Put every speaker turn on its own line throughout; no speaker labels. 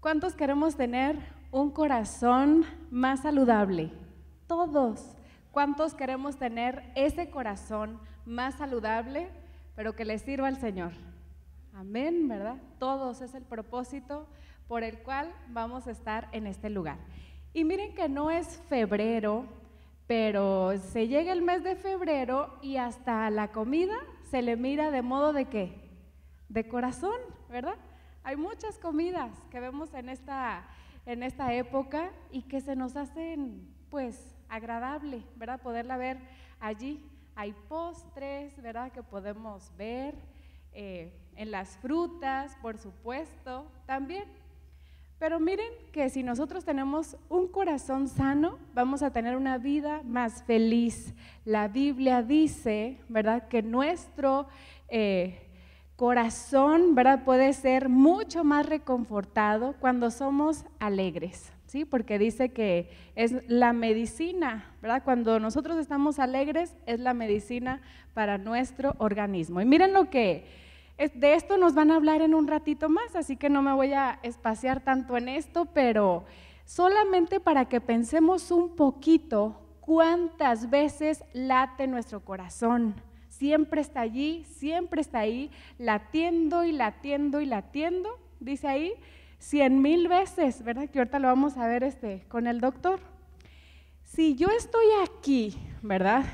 ¿Cuántos queremos tener un corazón más saludable? Todos. ¿Cuántos queremos tener ese corazón más saludable, pero que le sirva al Señor? Amén, ¿verdad? Todos es el propósito por el cual vamos a estar en este lugar. Y miren que no es febrero, pero se llega el mes de febrero y hasta la comida se le mira de modo de qué? De corazón, ¿verdad? hay muchas comidas que vemos en esta, en esta época y que se nos hacen pues agradable, ¿verdad? Poderla ver allí. Hay postres, ¿verdad? Que podemos ver eh, en las frutas, por supuesto, también. Pero miren que si nosotros tenemos un corazón sano, vamos a tener una vida más feliz. La Biblia dice, ¿verdad? Que nuestro... Eh, corazón, ¿verdad? Puede ser mucho más reconfortado cuando somos alegres, ¿sí? Porque dice que es la medicina, ¿verdad? Cuando nosotros estamos alegres es la medicina para nuestro organismo. Y miren lo que de esto nos van a hablar en un ratito más, así que no me voy a espaciar tanto en esto, pero solamente para que pensemos un poquito cuántas veces late nuestro corazón siempre está allí, siempre está ahí, latiendo y latiendo y latiendo, dice ahí, cien mil veces, ¿verdad? Que ahorita lo vamos a ver este, con el doctor. Si yo estoy aquí, ¿verdad?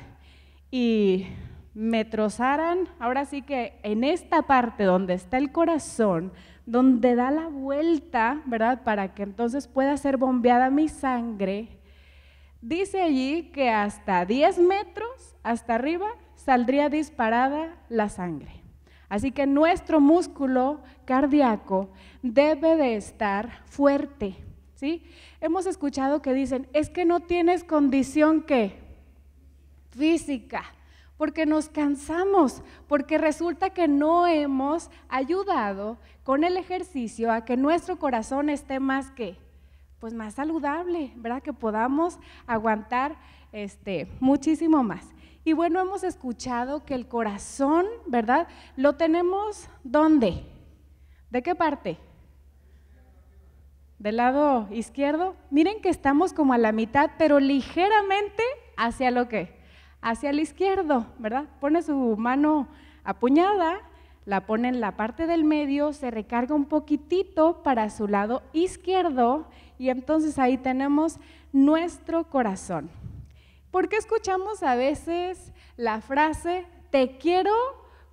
Y me trozaran, ahora sí que en esta parte donde está el corazón, donde da la vuelta, ¿verdad? Para que entonces pueda ser bombeada mi sangre. Dice allí que hasta 10 metros, hasta arriba, saldría disparada la sangre. Así que nuestro músculo cardíaco debe de estar fuerte, ¿sí? Hemos escuchado que dicen, es que no tienes condición que física, porque nos cansamos, porque resulta que no hemos ayudado con el ejercicio a que nuestro corazón esté más que pues más saludable, ¿verdad? Que podamos aguantar este muchísimo más. Y bueno, hemos escuchado que el corazón, ¿verdad? Lo tenemos ¿dónde? ¿De qué parte? Del lado izquierdo. Miren que estamos como a la mitad, pero ligeramente hacia lo que? Hacia el izquierdo, ¿verdad? Pone su mano apuñada, la pone en la parte del medio, se recarga un poquitito para su lado izquierdo y entonces ahí tenemos nuestro corazón. ¿Por qué escuchamos a veces la frase, te quiero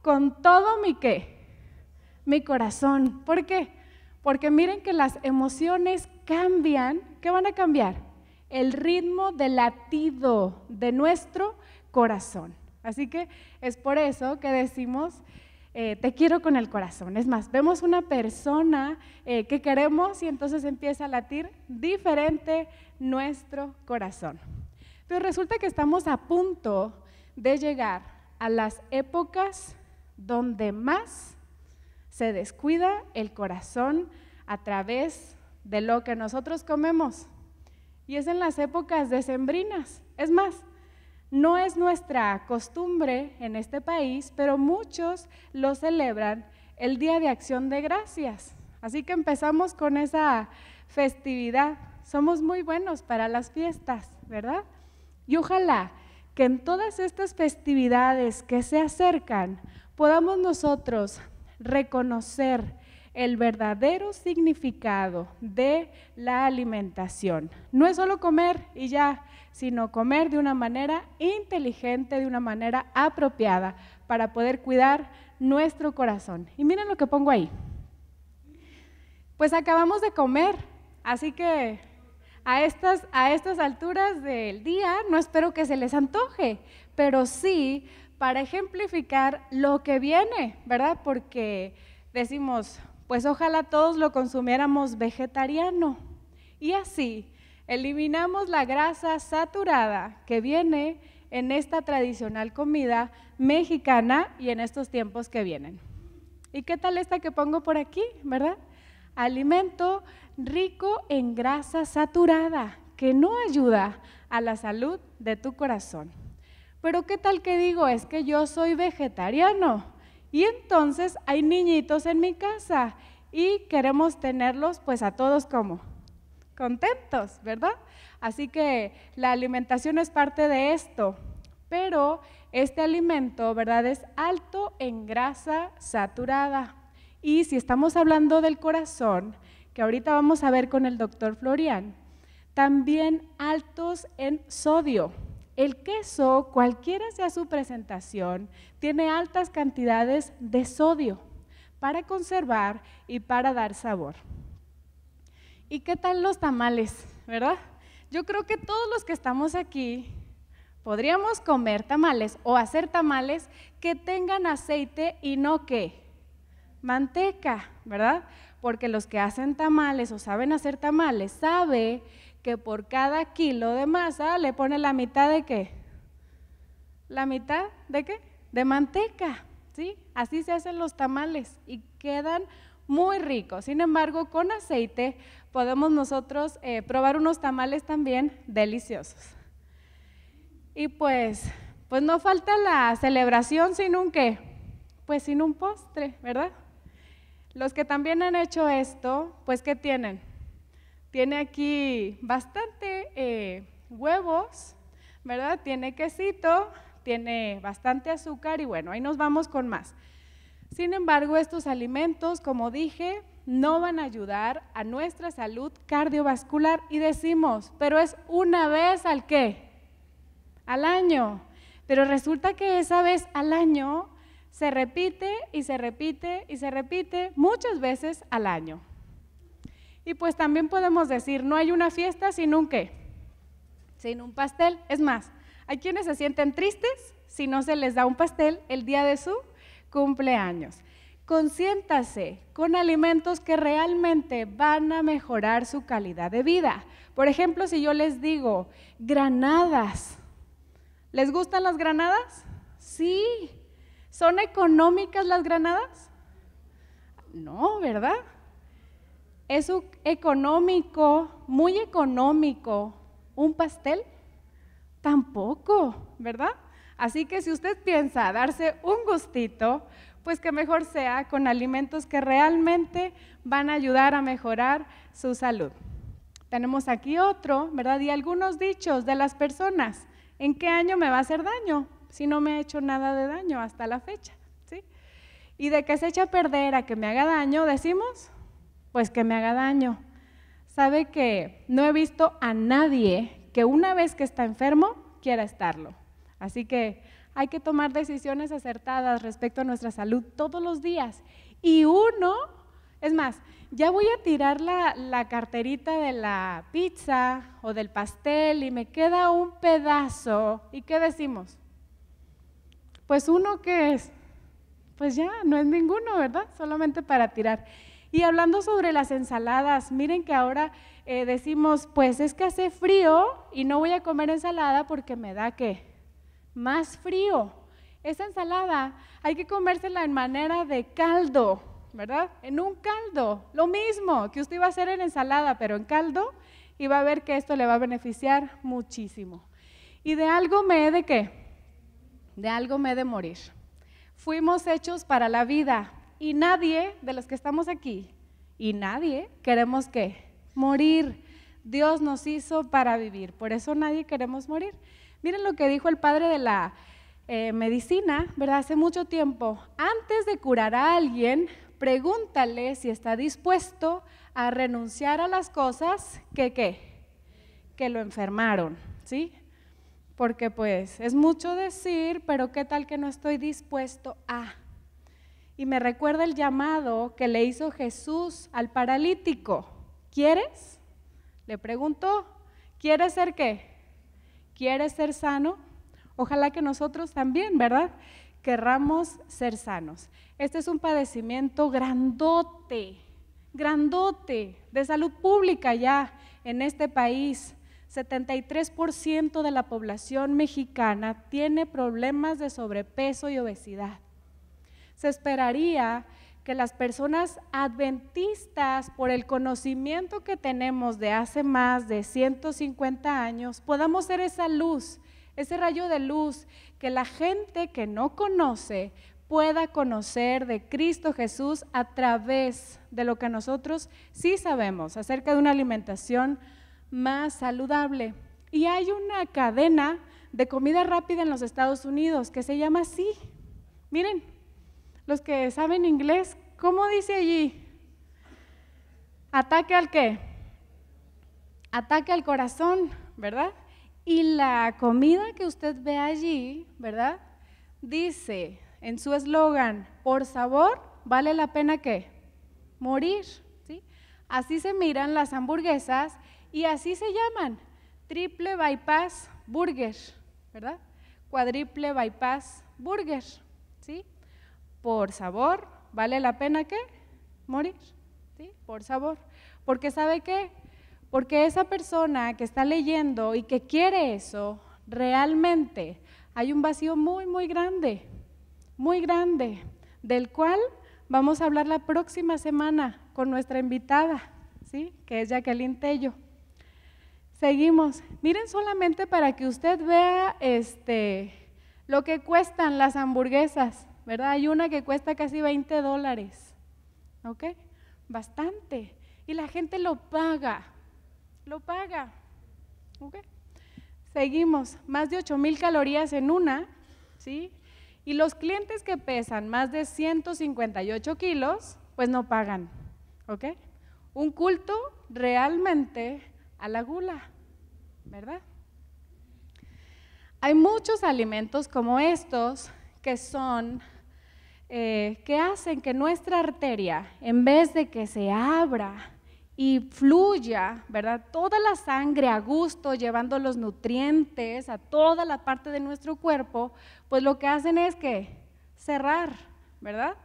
con todo mi qué? Mi corazón. ¿Por qué? Porque miren que las emociones cambian. ¿Qué van a cambiar? El ritmo de latido de nuestro corazón. Así que es por eso que decimos, eh, te quiero con el corazón. Es más, vemos una persona eh, que queremos y entonces empieza a latir diferente nuestro corazón. Pero resulta que estamos a punto de llegar a las épocas donde más se descuida el corazón a través de lo que nosotros comemos. Y es en las épocas decembrinas. Es más, no es nuestra costumbre en este país, pero muchos lo celebran el Día de Acción de Gracias. Así que empezamos con esa festividad. Somos muy buenos para las fiestas, ¿verdad? Y ojalá que en todas estas festividades que se acercan podamos nosotros reconocer el verdadero significado de la alimentación. No es solo comer y ya, sino comer de una manera inteligente, de una manera apropiada, para poder cuidar nuestro corazón. Y miren lo que pongo ahí. Pues acabamos de comer, así que a estas, a estas alturas del día no espero que se les antoje, pero sí para ejemplificar lo que viene, ¿verdad? Porque decimos, pues ojalá todos lo consumiéramos vegetariano. Y así eliminamos la grasa saturada que viene en esta tradicional comida mexicana y en estos tiempos que vienen. ¿Y qué tal esta que pongo por aquí, verdad? Alimento rico en grasa saturada que no ayuda a la salud de tu corazón. Pero ¿qué tal que digo? Es que yo soy vegetariano y entonces hay niñitos en mi casa y queremos tenerlos pues a todos como contentos, ¿verdad? Así que la alimentación es parte de esto, pero este alimento, ¿verdad? Es alto en grasa saturada. Y si estamos hablando del corazón, que ahorita vamos a ver con el doctor Florian, también altos en sodio. El queso, cualquiera sea su presentación, tiene altas cantidades de sodio para conservar y para dar sabor. ¿Y qué tal los tamales, verdad? Yo creo que todos los que estamos aquí podríamos comer tamales o hacer tamales que tengan aceite y no que manteca, ¿verdad? porque los que hacen tamales o saben hacer tamales, sabe que por cada kilo de masa le pone la mitad de qué? La mitad de qué? De manteca, ¿sí? Así se hacen los tamales y quedan muy ricos. Sin embargo, con aceite podemos nosotros eh, probar unos tamales también deliciosos. Y pues, pues no falta la celebración sin un qué, pues sin un postre, ¿verdad? Los que también han hecho esto, pues ¿qué tienen? Tiene aquí bastante eh, huevos, ¿verdad? Tiene quesito, tiene bastante azúcar y bueno, ahí nos vamos con más. Sin embargo, estos alimentos, como dije, no van a ayudar a nuestra salud cardiovascular y decimos, pero es una vez al qué? Al año. Pero resulta que esa vez al año se repite y se repite y se repite muchas veces al año. Y pues también podemos decir, no hay una fiesta sin un qué, sin un pastel. Es más, hay quienes se sienten tristes si no se les da un pastel el día de su cumpleaños. Consiéntase con alimentos que realmente van a mejorar su calidad de vida. Por ejemplo, si yo les digo granadas, ¿les gustan las granadas? Sí, ¿Son económicas las granadas? No, ¿verdad? ¿Es un económico, muy económico, un pastel? Tampoco, ¿verdad? Así que si usted piensa darse un gustito, pues que mejor sea con alimentos que realmente van a ayudar a mejorar su salud. Tenemos aquí otro, ¿verdad? Y algunos dichos de las personas. ¿En qué año me va a hacer daño? si no me ha hecho nada de daño hasta la fecha? ¿sí? Y de que se echa a perder a que me haga daño, decimos, pues que me haga daño. Sabe que no he visto a nadie que una vez que está enfermo quiera estarlo. Así que hay que tomar decisiones acertadas respecto a nuestra salud todos los días. Y uno, es más, ya voy a tirar la, carterita de la pizza o del pastel y me queda un pedazo. ¿Y qué decimos? Pues uno que es, pues ya, no es ninguno, ¿verdad? Solamente para tirar. Y hablando sobre las ensaladas, miren que ahora eh, decimos, pues es que hace frío y no voy a comer ensalada porque me da que más frío. Esa ensalada hay que comérsela en manera de caldo, ¿verdad? En un caldo. Lo mismo que usted iba a hacer en ensalada, pero en caldo, y va a ver que esto le va a beneficiar muchísimo. Y de algo me he de qué? de algo me he de morir. Fuimos hechos para la vida y nadie de los que estamos aquí y nadie queremos que morir. Dios nos hizo para vivir, por eso nadie queremos morir. Miren lo que dijo el padre de la eh, medicina, ¿verdad? Hace mucho tiempo. Antes de curar a alguien, pregúntale si está dispuesto a renunciar a las cosas que, ¿qué? que lo enfermaron, ¿sí? Porque pues es mucho decir, pero qué tal que no estoy dispuesto a. Y me recuerda el llamado que le hizo Jesús al paralítico. ¿Quieres? Le preguntó. ¿Quieres ser qué? ¿Quieres ser sano? Ojalá que nosotros también, ¿verdad? Querramos ser sanos. Este es un padecimiento grandote, grandote, de salud pública ya en este país 73% de la población mexicana tiene problemas de sobrepeso y obesidad. Se esperaría que las personas adventistas, por el conocimiento que tenemos de hace más de 150 años, podamos ser esa luz, ese rayo de luz que la gente que no conoce pueda conocer de Cristo Jesús a través de lo que nosotros sí sabemos acerca de una alimentación más saludable. Y hay una cadena de comida rápida en los Estados Unidos que se llama así. Miren, los que saben inglés, ¿cómo dice allí? Ataque al qué? Ataque al corazón, ¿verdad? Y la comida que usted ve allí, ¿verdad? Dice en su eslogan, por sabor, vale la pena ¿qué? morir. ¿sí? Así se miran las hamburguesas y así se llaman, triple bypass burger, ¿verdad? Cuadriple bypass burger, ¿sí? Por sabor, ¿vale la pena qué? Morir, ¿sí? Por sabor. Porque ¿sabe qué? Porque esa persona que está leyendo y que quiere eso, realmente hay un vacío muy, muy grande, muy grande, del cual vamos a hablar la próxima semana con nuestra invitada, ¿sí? que es Jacqueline Tello. Seguimos. Miren solamente para que usted vea este, lo que cuestan las hamburguesas, ¿verdad? Hay una que cuesta casi 20 dólares, ¿ok? Bastante. Y la gente lo paga, lo paga, ¿ok? Seguimos, más de 8 mil calorías en una, ¿sí? Y los clientes que pesan más de 158 kilos, pues no pagan, ¿ok? Un culto realmente a la gula. ¿verdad? Hay muchos alimentos como estos que son, eh, que hacen que nuestra arteria, en vez de que se abra y fluya, ¿verdad? Toda la sangre a gusto, llevando los nutrientes a toda la parte de nuestro cuerpo, pues lo que hacen es que cerrar, ¿verdad?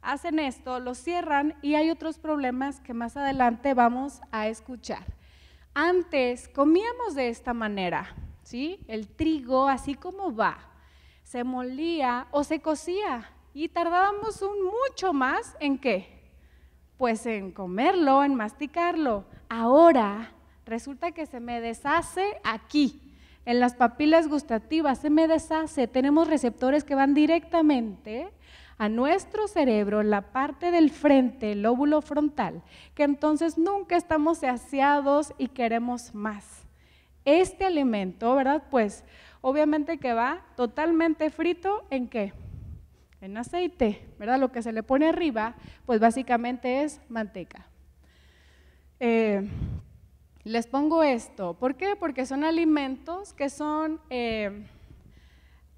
Hacen esto, lo cierran y hay otros problemas que más adelante vamos a escuchar. Antes comíamos de esta manera, ¿sí? El trigo, así como va, se molía o se cocía y tardábamos un mucho más en qué? Pues en comerlo, en masticarlo. Ahora resulta que se me deshace aquí, en las papilas gustativas, se me deshace. Tenemos receptores que van directamente a nuestro cerebro la parte del frente, el lóbulo frontal, que entonces nunca estamos saciados y queremos más. Este alimento, ¿verdad? Pues obviamente que va totalmente frito en qué? En aceite, ¿verdad? Lo que se le pone arriba, pues básicamente es manteca. Eh, les pongo esto, ¿por qué? Porque son alimentos que son... Eh,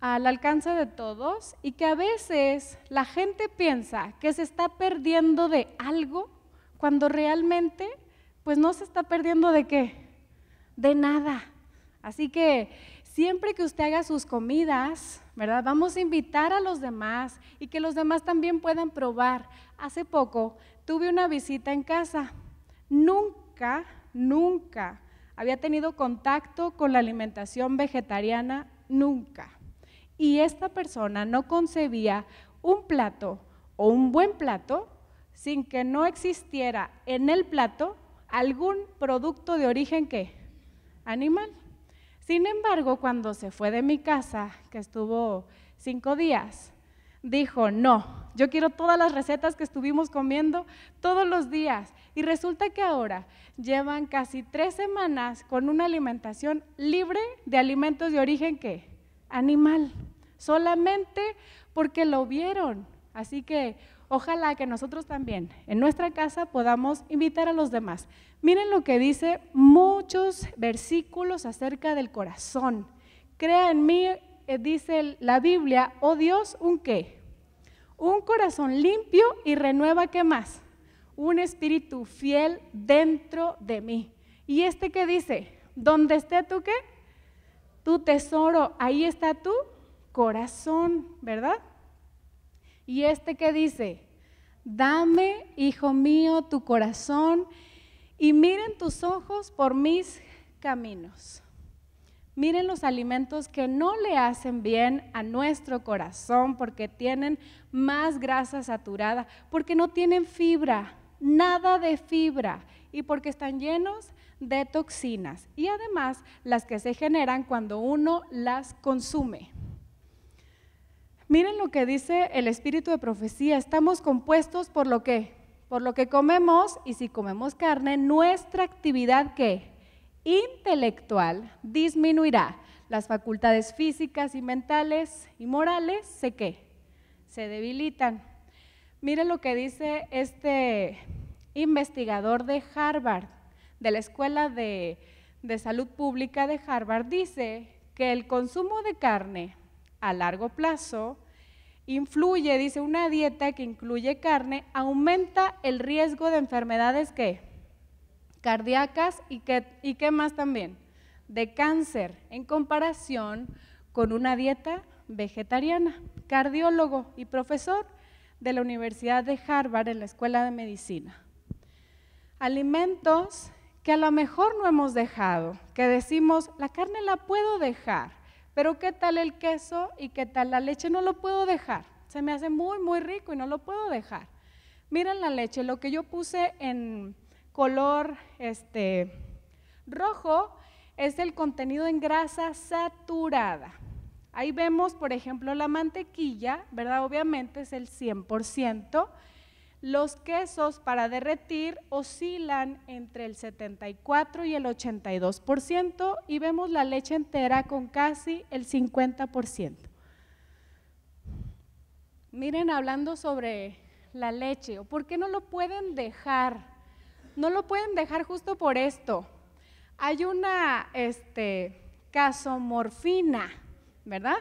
al alcance de todos y que a veces la gente piensa que se está perdiendo de algo cuando realmente pues no se está perdiendo de qué, de nada. Así que siempre que usted haga sus comidas, ¿verdad? Vamos a invitar a los demás y que los demás también puedan probar. Hace poco tuve una visita en casa. Nunca, nunca había tenido contacto con la alimentación vegetariana, nunca y esta persona no concebía un plato o un buen plato sin que no existiera en el plato algún producto de origen que animal. Sin embargo, cuando se fue de mi casa, que estuvo cinco días, dijo, no, yo quiero todas las recetas que estuvimos comiendo todos los días. Y resulta que ahora llevan casi tres semanas con una alimentación libre de alimentos de origen que animal, solamente porque lo vieron. Así que ojalá que nosotros también en nuestra casa podamos invitar a los demás. Miren lo que dice muchos versículos acerca del corazón. Crea en mí, eh, dice la Biblia, oh Dios, un qué. Un corazón limpio y renueva qué más. Un espíritu fiel dentro de mí. Y este que dice, dónde esté tú qué, tu tesoro, ahí está tu corazón, ¿verdad? Y este que dice, dame, hijo mío, tu corazón y miren tus ojos por mis caminos. Miren los alimentos que no le hacen bien a nuestro corazón porque tienen más grasa saturada, porque no tienen fibra, nada de fibra y porque están llenos de toxinas y además las que se generan cuando uno las consume. Miren lo que dice el espíritu de profecía, estamos compuestos por lo que, por lo que comemos y si comemos carne, nuestra actividad que intelectual disminuirá. Las facultades físicas y mentales y morales se qué, se debilitan. Miren lo que dice este investigador de Harvard de la Escuela de, Salud Pública de Harvard dice que el consumo de carne a largo plazo influye, dice, una dieta que incluye carne aumenta el riesgo de enfermedades que cardíacas y que, y qué más también, de cáncer en comparación con una dieta vegetariana. Cardiólogo y profesor de la Universidad de Harvard en la Escuela de Medicina. Alimentos que a lo mejor no hemos dejado, que decimos, la carne la puedo dejar, pero ¿qué tal el queso y qué tal la leche? No lo puedo dejar, se me hace muy, muy rico y no lo puedo dejar. Miren la leche, lo que yo puse en color este, rojo es el contenido en grasa saturada. Ahí vemos, por ejemplo, la mantequilla, ¿verdad? Obviamente es el 100% los quesos para derretir oscilan entre el 74 y el 82% y vemos la leche entera con casi el 50%. Miren, hablando sobre la leche, o por qué no lo pueden dejar, no lo pueden dejar justo por esto. Hay una este, casomorfina, ¿verdad?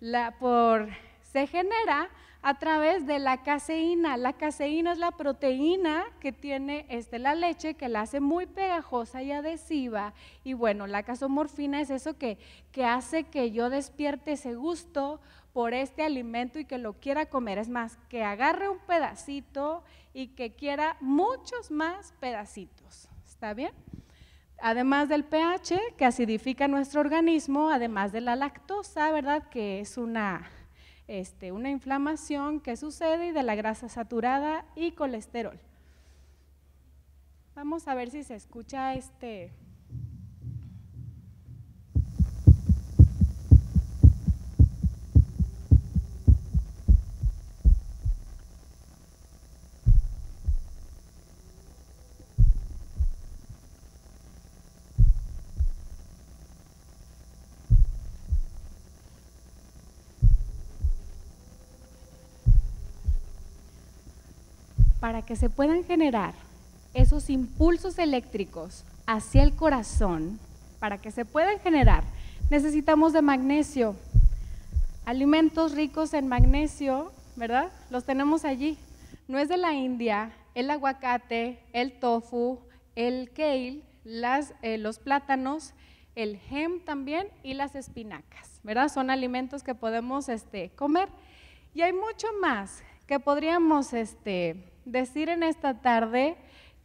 La, por, se genera a través de la caseína. La caseína es la proteína que tiene este, la leche, que la hace muy pegajosa y adhesiva. Y bueno, la casomorfina es eso que, que hace que yo despierte ese gusto por este alimento y que lo quiera comer. Es más, que agarre un pedacito y que quiera muchos más pedacitos. ¿Está bien? además del pH que acidifica nuestro organismo, además de la lactosa, ¿verdad? Que es una este, una inflamación que sucede y de la grasa saturada y colesterol. Vamos a ver si se escucha este... que se puedan generar esos impulsos eléctricos hacia el corazón, para que se puedan generar, necesitamos de magnesio. Alimentos ricos en magnesio, ¿verdad? Los tenemos allí. No es de la India, el aguacate, el tofu, el kale, eh, los plátanos, el hemp también y las espinacas, ¿verdad? Son alimentos que podemos este, comer. Y hay mucho más que podríamos este, decir en esta tarde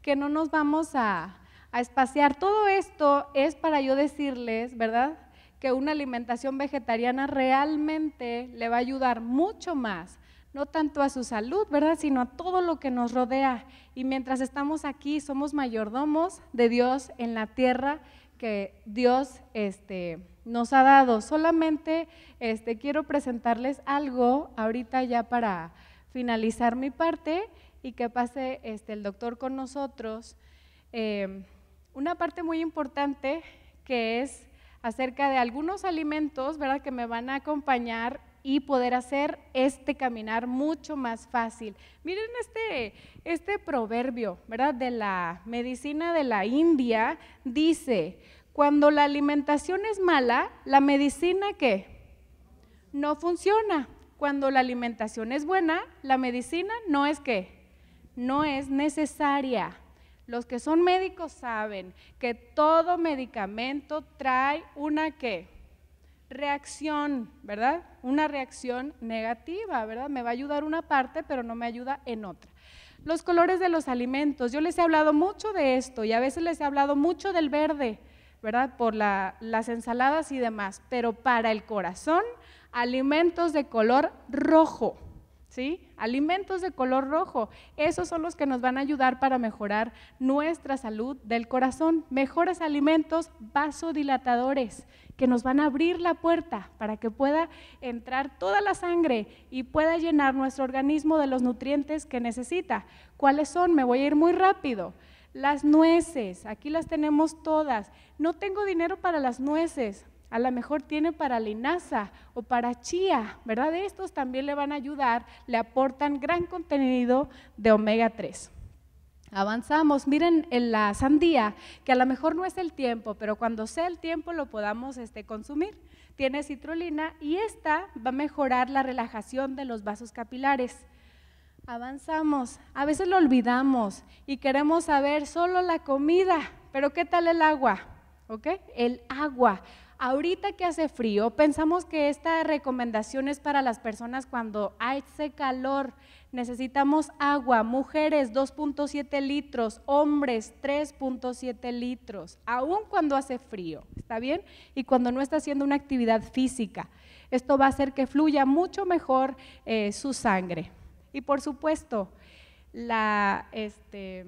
que no nos vamos a, espaciar. Todo esto es para yo decirles, ¿verdad? Que una alimentación vegetariana realmente le va a ayudar mucho más no tanto a su salud, ¿verdad? Sino a todo lo que nos rodea. Y mientras estamos aquí, somos mayordomos de Dios en la tierra que Dios este, nos ha dado. Solamente este, quiero presentarles algo ahorita ya para finalizar mi parte y que pase este, el doctor con nosotros em, una parte muy importante que es acerca de algunos alimentos, ¿verdad?, que me van a acompañar y poder hacer este caminar mucho más fácil. Miren este, este proverbio, ¿verdad?, de la medicina de la India, dice, cuando la alimentación es mala, la medicina qué? No funciona. Cuando la alimentación es buena, la medicina no es qué? no es necesaria. Los que son médicos saben que todo medicamento trae una qué? Reacción, ¿verdad? Una reacción negativa, ¿verdad? Me va a ayudar una parte, pero no me ayuda en otra. Los colores de los alimentos, yo les he hablado mucho de esto y a veces les he hablado mucho del verde, ¿verdad? Por las ensaladas y demás, pero para el corazón, alimentos de color rojo. ¿sí? Alimentos de color rojo, esos son los que nos van a ayudar para mejorar nuestra salud del corazón. Mejores alimentos vasodilatadores que nos van a abrir la puerta para que pueda entrar toda la sangre y pueda llenar nuestro organismo de los nutrientes que necesita. ¿Cuáles son? Me voy a ir muy rápido. Las nueces, aquí las tenemos todas. No tengo dinero para las nueces a lo mejor tiene para linaza o para chía, ¿verdad? Estos también le van a ayudar, le aportan gran contenido de omega 3. Avanzamos, miren en la sandía, que a lo mejor no es el tiempo, pero cuando sea el tiempo lo podamos este, consumir. Tiene citrulina y esta va a mejorar la relajación de los vasos capilares. Avanzamos, a veces lo olvidamos y queremos saber solo la comida, pero ¿qué tal el agua? ¿Ok? El agua ahorita que hace frío, pensamos que esta recomendación es para las personas cuando hace calor, necesitamos agua, mujeres 2.7 litros, hombres 3.7 litros, aun cuando hace frío, ¿está bien? Y cuando no está haciendo una actividad física. Esto va a hacer que fluya mucho mejor eh, su sangre. Y por supuesto, la... Este,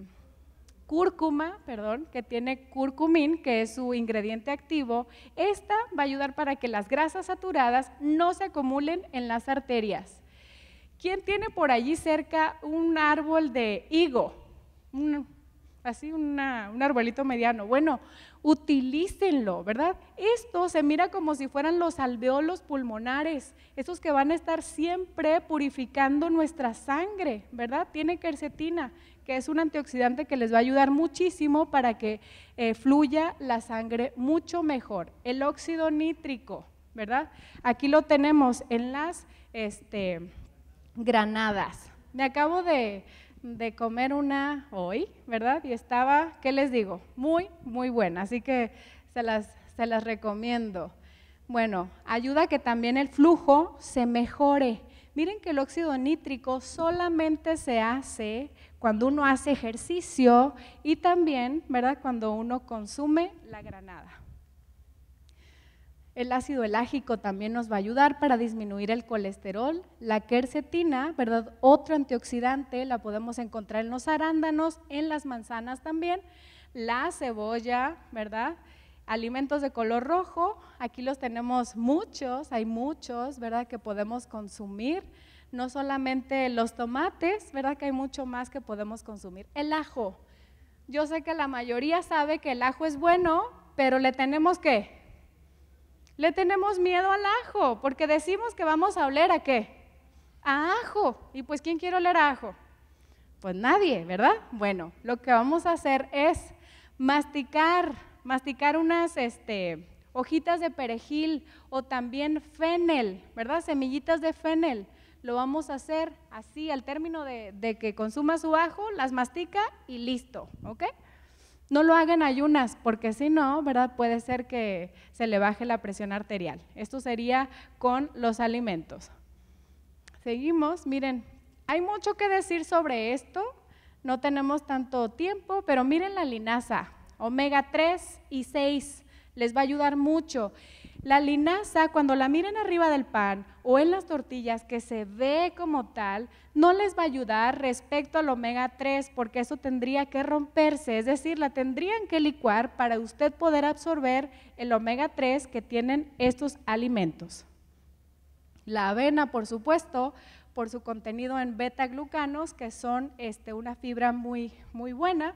cúrcuma, perdón, que tiene curcumín, que es su ingrediente activo, esta va a ayudar para que las grasas saturadas no se acumulen en las arterias. ¿Quién tiene por allí cerca un árbol de higo? así un arbolito mediano. Bueno, utilícenlo, ¿verdad? Esto se mira como si fueran los alveolos pulmonares, esos que van a estar siempre purificando nuestra sangre, ¿verdad? Tiene quercetina, que es un antioxidante que les va a ayudar muchísimo para que eh, fluya la sangre mucho mejor. El óxido nítrico, ¿verdad? Aquí lo tenemos en las este, granadas. Me acabo de, de comer una hoy, ¿verdad? Y estaba, ¿qué les digo? Muy, muy buena, así que se las, recomiendo. Bueno, ayuda a que también el flujo se mejore. Miren que el óxido nítrico solamente se hace cuando uno hace ejercicio y también, ¿verdad? Cuando uno consume la granada. El ácido elágico también nos va a ayudar para disminuir el colesterol. La quercetina, ¿verdad? Otro antioxidante, la podemos encontrar en los arándanos, en las manzanas también, la cebolla, ¿verdad? Alimentos de color rojo, aquí los tenemos muchos, hay muchos, ¿verdad? Que podemos consumir. No solamente los tomates, ¿verdad? Que hay mucho más que podemos consumir. El ajo. Yo sé que la mayoría sabe que el ajo es bueno, pero le tenemos que le tenemos miedo al ajo, porque decimos que vamos a oler a qué? A ajo. Y pues, ¿quién quiere oler a ajo? Pues nadie, ¿verdad? Bueno, lo que vamos a hacer es masticar, masticar unas este, hojitas de perejil o también fennel, ¿verdad? Semillitas de fennel. Lo vamos a hacer así, al término de, de que consuma su ajo, las mastica y listo, ¿ok? No lo hagan ayunas, porque si no, ¿verdad? Puede ser que se le baje la presión arterial. Esto sería con los alimentos. Seguimos, miren, hay mucho que decir sobre esto, no tenemos tanto tiempo, pero miren la linaza, omega 3 y 6, les va a ayudar mucho. La linaza, cuando la miren arriba del pan o en las tortillas que se ve como tal, no les va a ayudar respecto al omega 3 porque eso tendría que romperse, es decir, la tendrían que licuar para usted poder absorber el omega 3 que tienen estos alimentos. La avena, por supuesto, por su contenido en beta-glucanos, que son este, una fibra muy, muy buena,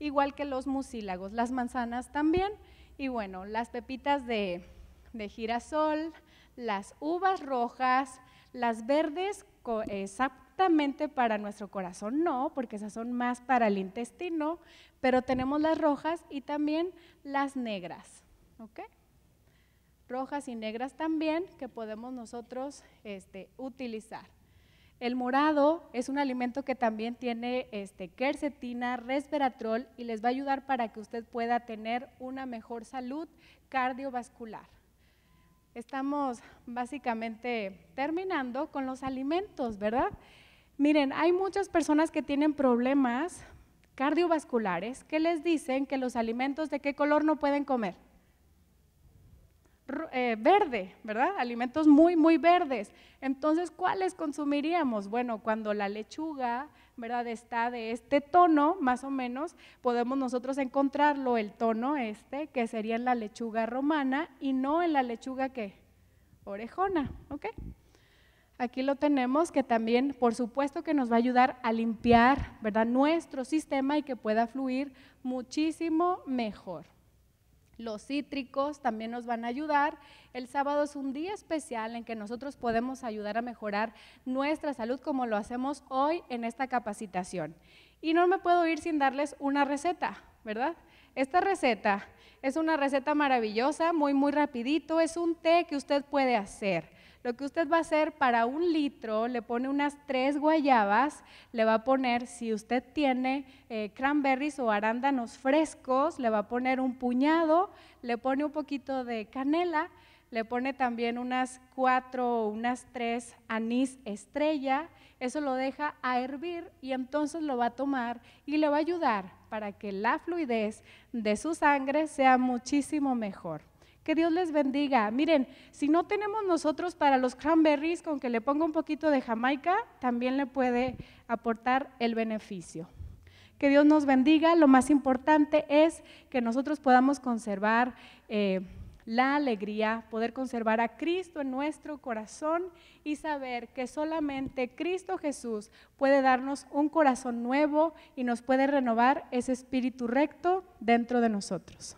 igual que los mucílagos, las manzanas también, y bueno, las pepitas de, de girasol, las uvas rojas, las verdes exactamente para nuestro corazón no, porque esas son más para el intestino, pero tenemos las rojas y también las negras, ¿ok? Rojas y negras también que podemos nosotros este, utilizar. El morado es un alimento que también tiene este, quercetina, resveratrol y les va a ayudar para que usted pueda tener una mejor salud cardiovascular estamos básicamente terminando con los alimentos, ¿verdad? Miren, hay muchas personas que tienen problemas cardiovasculares que les dicen que los alimentos de qué color no pueden comer. Eh, verde, ¿verdad? Alimentos muy, muy verdes. Entonces, ¿cuáles consumiríamos? Bueno, cuando la lechuga, ¿verdad? Está de este tono, más o menos, podemos nosotros encontrarlo, el tono este, que sería en la lechuga romana y no en la lechuga que orejona, ¿ok? Aquí lo tenemos, que también, por supuesto, que nos va a ayudar a limpiar, ¿verdad? Nuestro sistema y que pueda fluir muchísimo mejor. Los cítricos también nos van a ayudar. El sábado es un día especial en que nosotros podemos ayudar a mejorar nuestra salud como lo hacemos hoy en esta capacitación. Y no me puedo ir sin darles una receta, ¿verdad? Esta receta es una receta maravillosa, muy, muy rapidito. Es un té que usted puede hacer. Lo que usted va a hacer para un litro, le pone unas tres guayabas, le va a poner, si usted tiene eh, cranberries o arándanos frescos, le va a poner un puñado, le pone un poquito de canela, le pone también unas cuatro o unas tres anís estrella, eso lo deja a hervir y entonces lo va a tomar y le va a ayudar para que la fluidez de su sangre sea muchísimo mejor. Que Dios les bendiga. Miren, si no tenemos nosotros para los cranberries, con que le ponga un poquito de Jamaica, también le puede aportar el beneficio. Que Dios nos bendiga. Lo más importante es que nosotros podamos conservar eh, la alegría, poder conservar a Cristo en nuestro corazón y saber que solamente Cristo Jesús puede darnos un corazón nuevo y nos puede renovar ese espíritu recto dentro de nosotros.